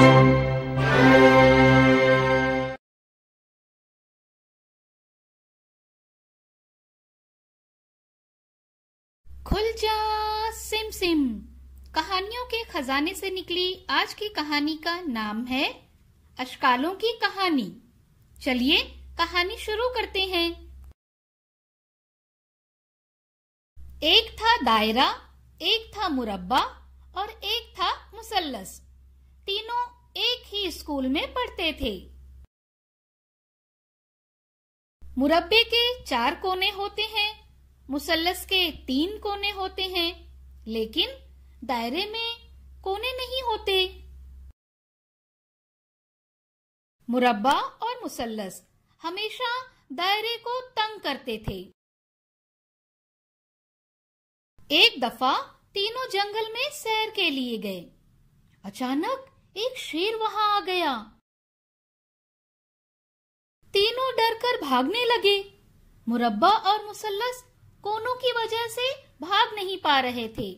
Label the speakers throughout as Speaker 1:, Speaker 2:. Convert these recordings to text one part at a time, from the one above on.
Speaker 1: खुल जा SIM SIM कहानियों के खजाने से
Speaker 2: निकली आज की कहानी का नाम है अशकालों की कहानी चलिए कहानी शुरू करते हैं एक था दायरा एक था मुरब्बा और एक था मुसलस ही स्कूल में पढ़ते थे मुरब्बे के चार कोने होते हैं मुसलस के तीन कोने होते हैं लेकिन दायरे में कोने नहीं
Speaker 1: होते मुरब्बा और मुसलस हमेशा दायरे को तंग करते थे
Speaker 2: एक दफा तीनों जंगल में सैर के लिए गए अचानक एक शेर वहां आ गया तीनों डरकर भागने लगे मुरब्बा और मुसल्लस कोनों की
Speaker 1: वजह से भाग नहीं पा रहे थे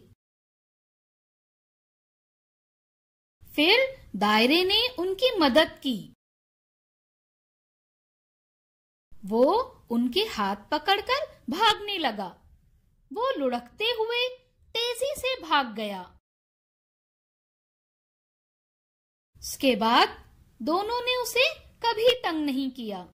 Speaker 1: फिर दायरे ने उनकी मदद की वो उनके हाथ पकड़कर भागने लगा
Speaker 2: वो लुढ़कते हुए तेजी से भाग गया
Speaker 1: इसके बाद दोनों ने उसे कभी तंग नहीं किया